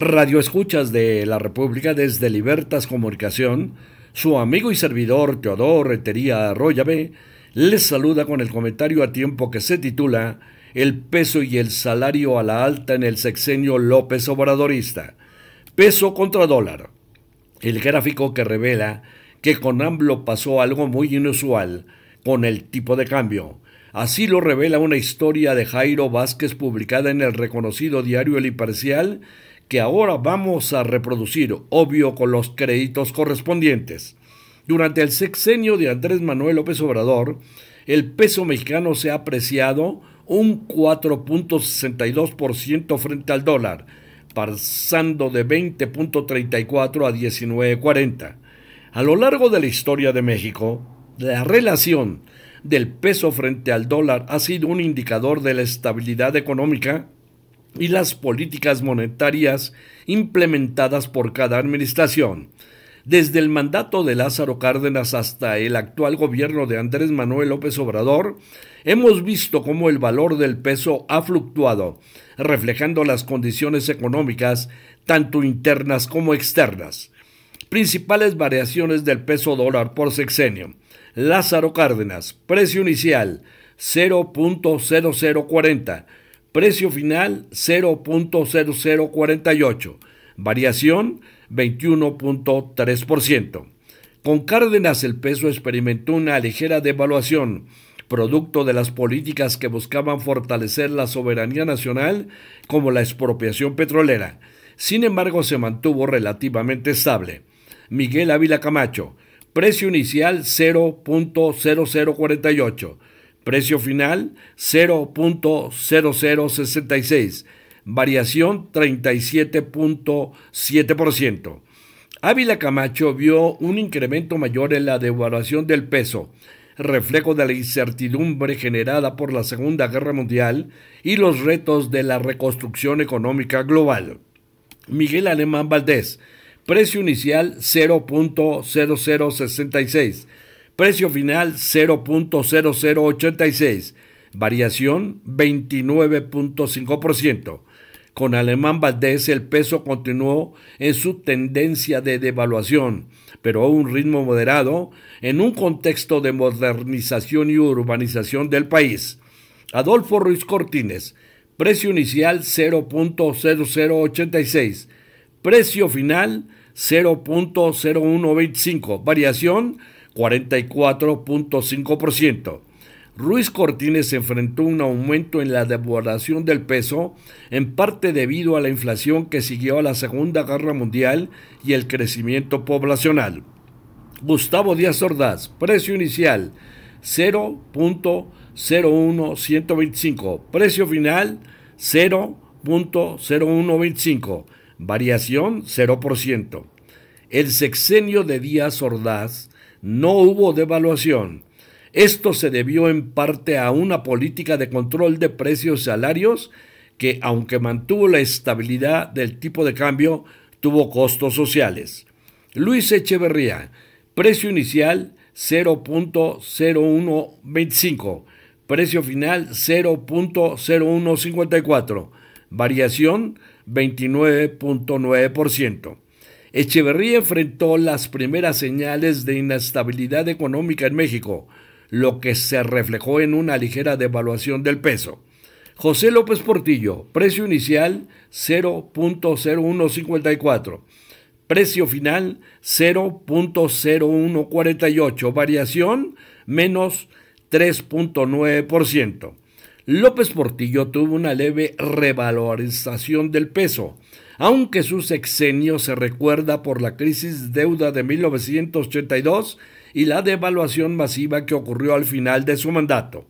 Escuchas de la República desde Libertas Comunicación, su amigo y servidor Teodoro Retería Arroyave les saluda con el comentario a tiempo que se titula El peso y el salario a la alta en el sexenio López Obradorista. Peso contra dólar. El gráfico que revela que con AMLO pasó algo muy inusual con el tipo de cambio. Así lo revela una historia de Jairo Vázquez publicada en el reconocido diario El Imparcial que ahora vamos a reproducir, obvio con los créditos correspondientes. Durante el sexenio de Andrés Manuel López Obrador, el peso mexicano se ha apreciado un 4.62% frente al dólar, pasando de 20.34 a 19.40. A lo largo de la historia de México, la relación del peso frente al dólar ha sido un indicador de la estabilidad económica y las políticas monetarias implementadas por cada administración. Desde el mandato de Lázaro Cárdenas hasta el actual gobierno de Andrés Manuel López Obrador, hemos visto cómo el valor del peso ha fluctuado, reflejando las condiciones económicas, tanto internas como externas. Principales variaciones del peso dólar por sexenio. Lázaro Cárdenas, precio inicial 0.0040, Precio final 0.0048. Variación 21.3%. Con Cárdenas el peso experimentó una ligera devaluación, producto de las políticas que buscaban fortalecer la soberanía nacional como la expropiación petrolera. Sin embargo, se mantuvo relativamente estable. Miguel Ávila Camacho, precio inicial 0.0048. Precio final 0.0066, variación 37.7%. Ávila Camacho vio un incremento mayor en la devaluación del peso, reflejo de la incertidumbre generada por la Segunda Guerra Mundial y los retos de la reconstrucción económica global. Miguel Alemán Valdés, precio inicial 0.0066 Precio final 0.0086. Variación 29.5%. Con Alemán Valdés el peso continuó en su tendencia de devaluación, pero a un ritmo moderado en un contexto de modernización y urbanización del país. Adolfo Ruiz Cortines, precio inicial 0.0086, precio final 0.0125, variación 44.5%. Ruiz Cortines enfrentó un aumento en la devaluación del peso, en parte debido a la inflación que siguió a la Segunda Guerra Mundial y el crecimiento poblacional. Gustavo Díaz Ordaz, precio inicial 0.01125, precio final 0.0125, variación 0%. El sexenio de Díaz Ordaz no hubo devaluación. Esto se debió en parte a una política de control de precios y salarios que, aunque mantuvo la estabilidad del tipo de cambio, tuvo costos sociales. Luis Echeverría, precio inicial 0.0125, precio final 0.0154, variación 29.9%. Echeverría enfrentó las primeras señales de inestabilidad económica en México, lo que se reflejó en una ligera devaluación del peso. José López Portillo, precio inicial 0.0154, precio final 0.0148, variación menos 3.9%. López Portillo tuvo una leve revalorización del peso, aunque su sexenio se recuerda por la crisis deuda de 1982 y la devaluación masiva que ocurrió al final de su mandato.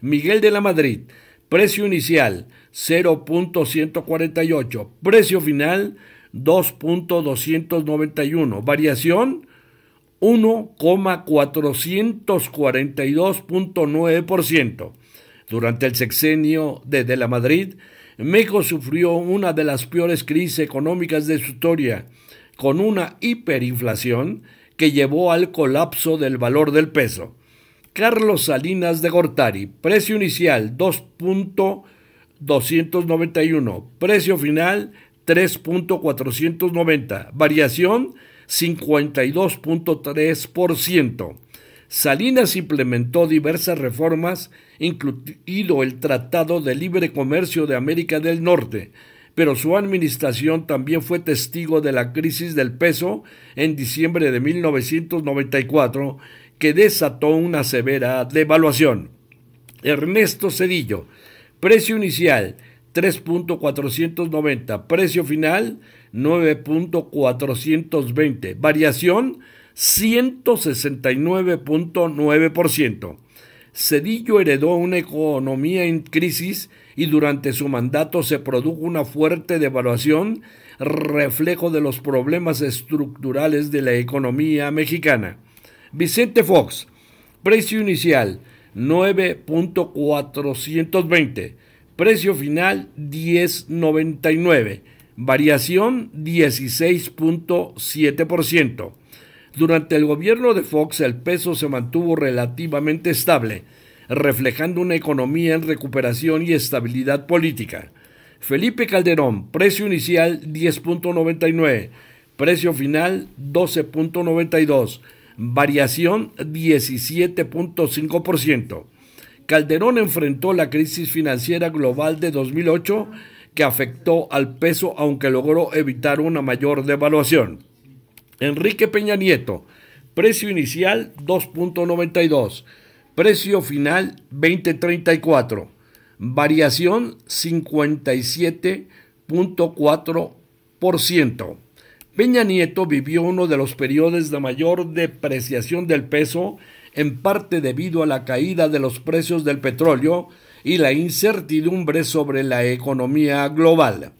Miguel de la Madrid, precio inicial 0.148, precio final 2.291, variación 1,442.9%. Durante el sexenio de De la Madrid, México sufrió una de las peores crisis económicas de su historia, con una hiperinflación que llevó al colapso del valor del peso. Carlos Salinas de Gortari, precio inicial 2.291, precio final 3.490, variación 52.3%. Salinas implementó diversas reformas, incluido el Tratado de Libre Comercio de América del Norte, pero su administración también fue testigo de la crisis del peso en diciembre de 1994, que desató una severa devaluación. Ernesto Cedillo, precio inicial 3.490, precio final 9.420, variación 169.9%. Cedillo heredó una economía en crisis y durante su mandato se produjo una fuerte devaluación, reflejo de los problemas estructurales de la economía mexicana. Vicente Fox, precio inicial 9.420, precio final 10.99, variación 16.7%. Durante el gobierno de Fox el peso se mantuvo relativamente estable, reflejando una economía en recuperación y estabilidad política. Felipe Calderón, precio inicial 10.99, precio final 12.92, variación 17.5%. Calderón enfrentó la crisis financiera global de 2008 que afectó al peso aunque logró evitar una mayor devaluación. Enrique Peña Nieto, precio inicial 2.92, precio final 20.34, variación 57.4%. Peña Nieto vivió uno de los periodos de mayor depreciación del peso, en parte debido a la caída de los precios del petróleo y la incertidumbre sobre la economía global.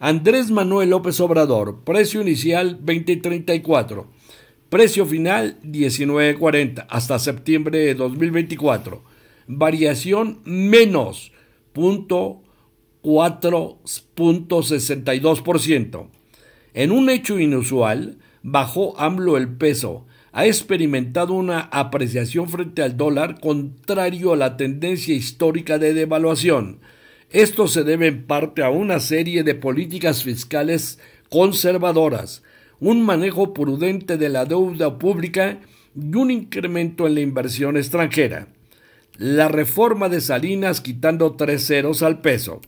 Andrés Manuel López Obrador, precio inicial 2034, precio final 1940 hasta septiembre de 2024, variación menos 4.62%. En un hecho inusual, bajó AMLO el peso. Ha experimentado una apreciación frente al dólar contrario a la tendencia histórica de devaluación esto se debe en parte a una serie de políticas fiscales conservadoras, un manejo prudente de la deuda pública y un incremento en la inversión extranjera. La reforma de Salinas quitando tres ceros al peso.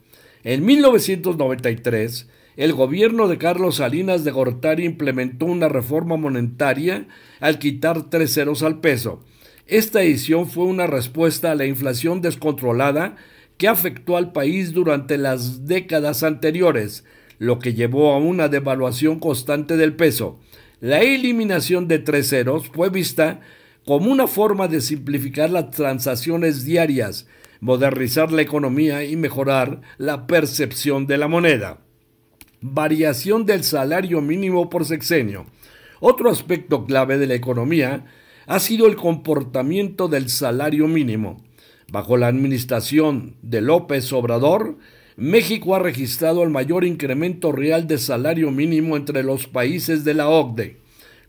En 1993, el gobierno de Carlos Salinas de Gortari implementó una reforma monetaria al quitar tres ceros al peso. Esta edición fue una respuesta a la inflación descontrolada que afectó al país durante las décadas anteriores, lo que llevó a una devaluación constante del peso. La eliminación de tres ceros fue vista como una forma de simplificar las transacciones diarias, modernizar la economía y mejorar la percepción de la moneda. Variación del salario mínimo por sexenio. Otro aspecto clave de la economía ha sido el comportamiento del salario mínimo. Bajo la administración de López Obrador, México ha registrado el mayor incremento real de salario mínimo entre los países de la OCDE,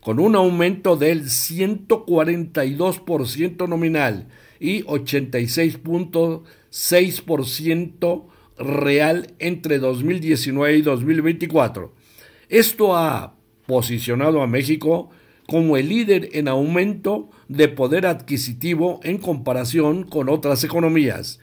con un aumento del 142% nominal y 86.6% real entre 2019 y 2024. Esto ha posicionado a México como el líder en aumento de poder adquisitivo en comparación con otras economías.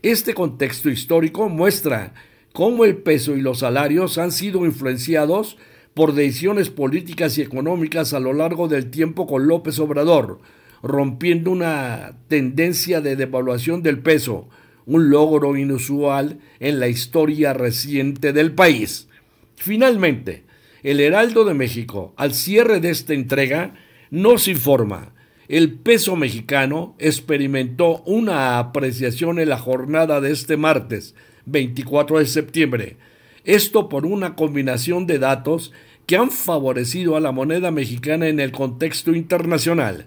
Este contexto histórico muestra cómo el peso y los salarios han sido influenciados por decisiones políticas y económicas a lo largo del tiempo con López Obrador, rompiendo una tendencia de devaluación del peso, un logro inusual en la historia reciente del país. Finalmente, el Heraldo de México, al cierre de esta entrega, nos informa, el peso mexicano experimentó una apreciación en la jornada de este martes, 24 de septiembre. Esto por una combinación de datos que han favorecido a la moneda mexicana en el contexto internacional.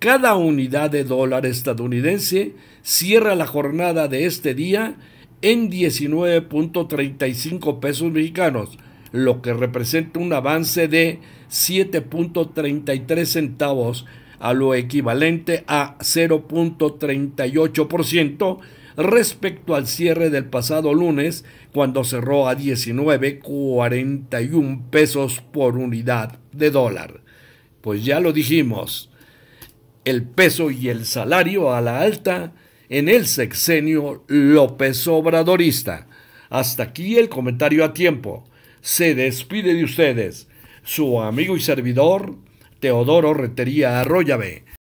Cada unidad de dólar estadounidense cierra la jornada de este día en 19.35 pesos mexicanos, lo que representa un avance de 7.33 centavos a lo equivalente a 0.38% respecto al cierre del pasado lunes, cuando cerró a 19.41 pesos por unidad de dólar. Pues ya lo dijimos, el peso y el salario a la alta en el sexenio López Obradorista. Hasta aquí el comentario a tiempo se despide de ustedes su amigo y servidor Teodoro Retería Arroyave